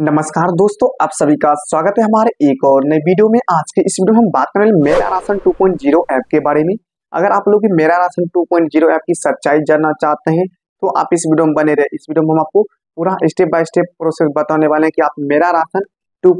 नमस्कार दोस्तों आप सभी का स्वागत है हमारे एक और नए वीडियो में आज के इस वीडियो में हम बात करें मेरा राशन 2.0 ऐप के बारे में अगर आप लोग मेरा राशन 2.0 ऐप की सच्चाई जानना चाहते हैं तो आप इस वीडियो में बने रहे इस वीडियो में हम आपको पूरा स्टेप बाय स्टेप प्रोसेस बताने वाले हैं कि आप मेरा राशन टू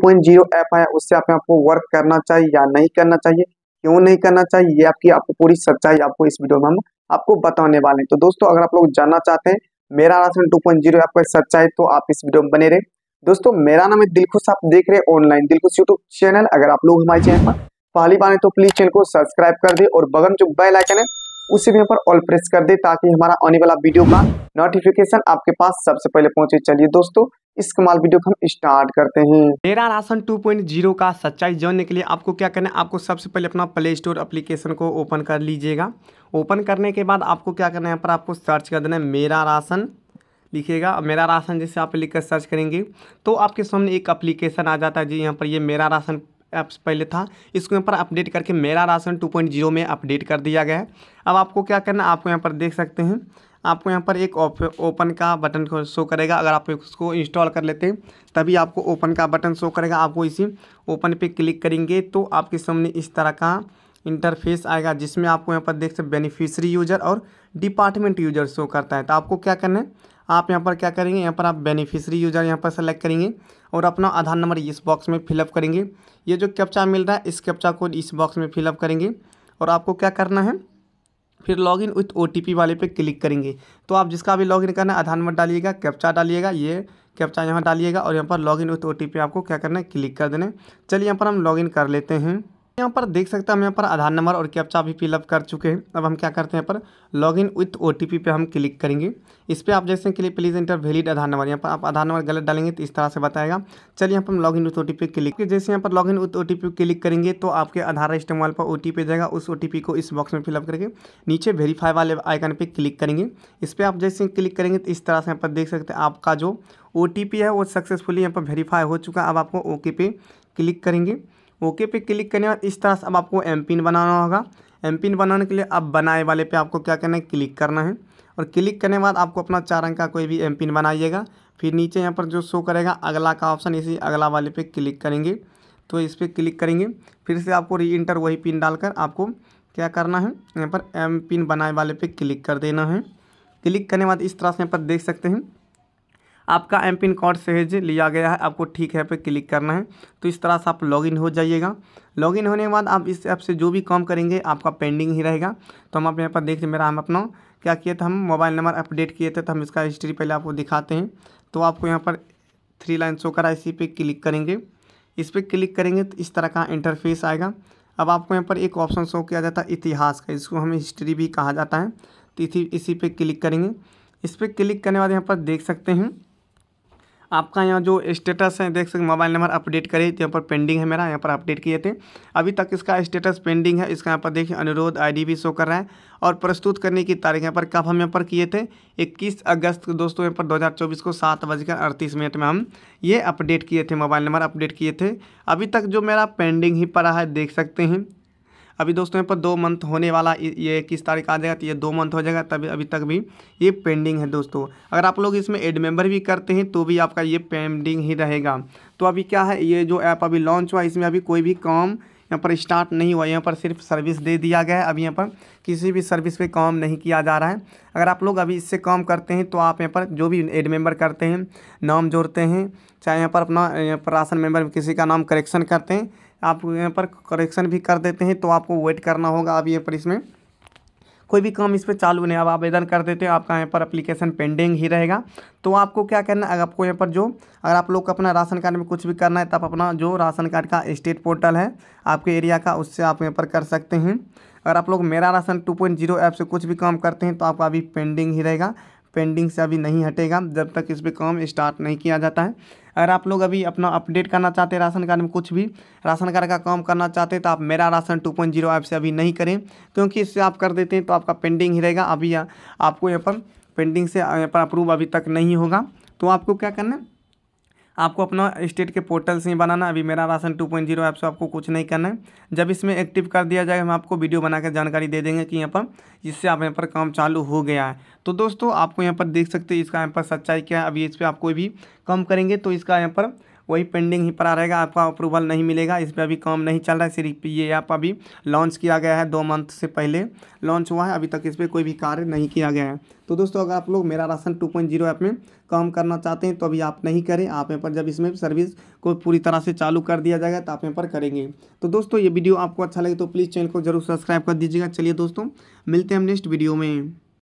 ऐप है उससे आप आपको वर्क करना चाहिए या नहीं करना चाहिए क्यों नहीं करना चाहिए ये आपकी आपको पूरी सच्चाई आपको इस वीडियो में हम आपको बताने वाले हैं तो दोस्तों अगर आप लोग जानना चाहते हैं मेरा राशन टू पॉइंट की सच्चाई तो आप इस वीडियो में बने रहे दोस्तों मेरा नाम है दिलखुश आप देख रहे हैं ऑनलाइन दिलखुश यूट्यूब चैनल अगर आप लोग हमारे चैनल पर पहली बार है तो प्लीज चैनल को सब्सक्राइब कर दे और बगन जो बेल आइकन है उसे भी यहाँ पर ऑल प्रेस कर दे ताकि हमारा आने वाला वीडियो का नोटिफिकेशन आपके पास सबसे पहले पहुंचे चलिए दोस्तों इस कमाल वीडियो को हम स्टार्ट करते हैं मेरा राशन 2.0 का सच्चाई जानने के लिए आपको क्या करना है आपको सबसे पहले अपना प्ले स्टोर एप्लीकेशन को ओपन कर लीजिएगा ओपन करने के बाद आपको क्या करना है यहाँ पर आपको सर्च कर देना है मेरा राशन लिखिएगा मेरा राशन जैसे आप लिख कर सर्च करेंगे तो आपके सामने एक अप्लीकेशन आ जाता है जी यहाँ पर ये मेरा राशन ऐप्स पहले था इसको यहाँ पर अपडेट करके मेरा राशन 2.0 में अपडेट कर दिया गया है अब आपको क्या करना है आपको यहाँ पर देख सकते हैं आपको यहाँ पर एक ओपन का बटन शो करेगा अगर आप उसको इंस्टॉल कर लेते हैं तभी आपको ओपन का बटन शो करेगा आपको इसी ओपन पे क्लिक करेंगे तो आपके सामने इस तरह का इंटरफेस आएगा जिसमें आपको यहाँ पर देख सकते बेनिफिशरी यूजर और डिपार्टमेंट यूजर शो करता है तो आपको क्या करना है आप यहाँ पर क्या करेंगे यहाँ पर आप बेनिफिशरी यूजर यहाँ पर सेलेक्ट करेंगे और अपना आधार नंबर इस बॉक्स में फिलअप करेंगे ये जो कैप्चा मिल रहा है इस कैप्चा को इस बॉक्स में फिलअप करेंगे और आपको क्या करना है फिर लॉगिन विथ ओ वाले पे क्लिक करेंगे तो आप जिसका भी लॉगिन करना है आधार नंबर डालिएगा कैप्चा डालिएगा ये कैप्चा यहाँ डालिएगा और यहाँ पर लॉगिन विथ ओ आपको क्या करना है क्लिक कर देना है चलिए यहाँ पर हम लॉगिन कर लेते हैं यहाँ पर देख सकते हैं हम यहाँ पर आधार नंबर और कैप्चा भी फिलअप कर चुके हैं अब हम क्या करते हैं यहाँ पर log in with O T P पे हम क्लिक करेंगे इस पर आप जैसे click please enter valid Aadhaar number यहाँ पर आप आधार नंबर गलत डालेंगे तो इस तरह से बताएगा चलिए यहाँ पर हम log in with O T P click जैसे यहाँ पर log in with O T P click करेंगे तो आपके आधार रजिस्टर मोबाइल पर ओ टी पी जाएगा उस ओ टी पी को इस बॉक्स में फिलअप करके नीचे वेरीफाई वाले आइकन पर क्लिक करेंगे इस पर आप जैसे क्लिक करेंगे तो इस तरह से यहाँ पर देख सकते हैं आपका जो ओ टी पी है वो सक्सेसफुली यहाँ पर वेरीफाई हो चुका है अब आपको ओके पे क्लिक करेंगे ओके पे क्लिक करने के बाद इस तरह से अब आपको एम पिन बनाना होगा एम पिन बनाने के लिए अब बनाए वाले पे आपको क्या करना है क्लिक करना है और क्लिक करने के बाद आपको अपना चार अंक का कोई भी एम पिन बनाइएगा फिर नीचे यहाँ पर जो शो करेगा अगला का ऑप्शन इसी अगला वाले पे क्लिक करेंगे तो इस पर क्लिक करेंगे फिर से आपको री इंटर वही पिन डालकर आपको क्या करना है यहाँ पर एम पिन बनाए वाले पे क्लिक कर देना है क्लिक करने के बाद इस तरह से यहाँ पर देख सकते हैं आपका एम पिन कोड सहेज लिया गया है आपको ठीक है पे क्लिक करना है तो इस तरह से आप लॉगिन हो जाइएगा लॉगिन होने के बाद आप इस ऐप से जो भी काम करेंगे आपका पेंडिंग ही रहेगा तो हम आप यहाँ पर देख मेरा हम अपना क्या किए थे हम मोबाइल नंबर अपडेट किए थे तो हम इसका हिस्ट्री पहले आपको दिखाते हैं तो आपको यहाँ पर थ्री लाइन शो करा इसी पर क्लिक करेंगे इस पर क्लिक करेंगे तो इस तरह का इंटरफेस आएगा अब आपको यहाँ पर एक ऑप्शन शो किया जाता है इतिहास का इसको हमें हिस्ट्री भी कहा जाता है तो इसी इसी पर क्लिक करेंगे इस पर क्लिक करने बाद यहाँ पर देख सकते हैं आपका यहाँ जो स्टेटस है देख सकते मोबाइल नंबर अपडेट करे तो यहाँ पर पेंडिंग है मेरा यहाँ पर अपडेट किए थे अभी तक इसका स्टेटस पेंडिंग है इसका यहाँ पर देखिए अनुरोध आईडी भी शो कर रहा है और प्रस्तुत करने की तारीख यहाँ पर कब हम यहाँ पर किए थे इक्कीस अगस्त दोस्तों यहाँ पर दो को सात बजकर अड़तीस मिनट में हम ये अपडेट किए थे मोबाइल नंबर अपडेट किए थे अभी तक जो मेरा पेंडिंग ही पड़ा है देख सकते हैं अभी दोस्तों यहाँ पर दो मंथ होने वाला ये किस तारीख आ जाएगा तो ये दो मंथ हो जाएगा तभी अभी तक भी ये पेंडिंग है दोस्तों अगर आप लोग इसमें एड मेंबर भी करते हैं तो भी आपका ये पेंडिंग ही रहेगा तो अभी क्या है ये जो ऐप अभी लॉन्च हुआ इसमें अभी कोई भी काम यहाँ पर स्टार्ट नहीं हुआ यहाँ पर सिर्फ सर्विस दे दिया गया है अभी यहाँ पर किसी भी सर्विस पे काम नहीं किया जा रहा है अगर आप लोग अभी इससे काम करते हैं तो आप यहाँ पर जो भी एड मेंबर करते हैं नाम जोड़ते हैं चाहे यहाँ पर अपना यहाँ पर राशन मेंबर किसी का नाम करेक्शन करते हैं आप यहाँ पर करेक्शन भी कर देते हैं तो आपको वेट करना होगा अब यहाँ पर इसमें कोई भी काम इस पर चालू नहीं अब आवेदन कर देते हैं आपका यहाँ पर अप्लीकेशन पेंडिंग ही रहेगा तो आपको क्या करना है आपको यहाँ पर जो अगर आप लोग अपना राशन कार्ड में कुछ भी करना है तब अपना जो राशन कार्ड का स्टेट पोर्टल है आपके एरिया का उससे आप यहाँ पर कर सकते हैं अगर आप लोग मेरा राशन 2.0 ऐप से कुछ भी काम करते हैं तो आपका अभी पेंडिंग ही रहेगा पेंडिंग से अभी नहीं हटेगा जब तक इस पर काम स्टार्ट नहीं किया जाता है अगर आप लोग अभी अपना अपडेट करना चाहते हैं राशन कार्ड में कुछ भी राशन कार्ड का काम करना चाहते हैं तो आप मेरा ration two point zero app से अभी नहीं करें क्योंकि इससे आप कर देते हैं तो आपका पेंडिंग ही रहेगा अभी आपको यहाँ पर पेंडिंग से यहाँ पर अप्रूव अभी तक नहीं होगा तो आपको क्या करना है आपको अपना स्टेट के पोर्टल से ही बनाना अभी मेरा ration two point zero app से आपको कुछ नहीं करना है जब इसमें एक्टिव कर दिया जाएगा हम आपको वीडियो बनाकर जानकारी दे देंगे कि यहाँ पर इससे आप यहाँ पर काम चालू हो गया है तो दोस्तों आपको यहाँ पर देख सकते हैं इसका यहाँ पर सच्चाई क्या है अभी इस पर आप कोई भी कम करेंगे तो इसका यहाँ पर वही पेंडिंग ही पड़ा रहेगा आपका अप्रूवल नहीं मिलेगा इस पर अभी काम नहीं चल रहा है सिर्फ ये ऐप अभी लॉन्च किया गया है दो मंथ से पहले लॉन्च हुआ है अभी तक इस पर कोई भी कार्य नहीं किया गया है तो दोस्तों अगर आप लोग मेरा राशन 2.0 ऐप में काम करना चाहते हैं तो अभी आप नहीं करें आप यहाँ पर जब इसमें सर्विस को पूरी तरह से चालू कर दिया जाएगा तो आप यहाँ पर करेंगे तो दोस्तों ये वीडियो आपको अच्छा लगे तो प्लीज़ चैनल को जरूर सब्सक्राइब कर दीजिएगा चलिए दोस्तों मिलते हैं हम नेक्स्ट वीडियो में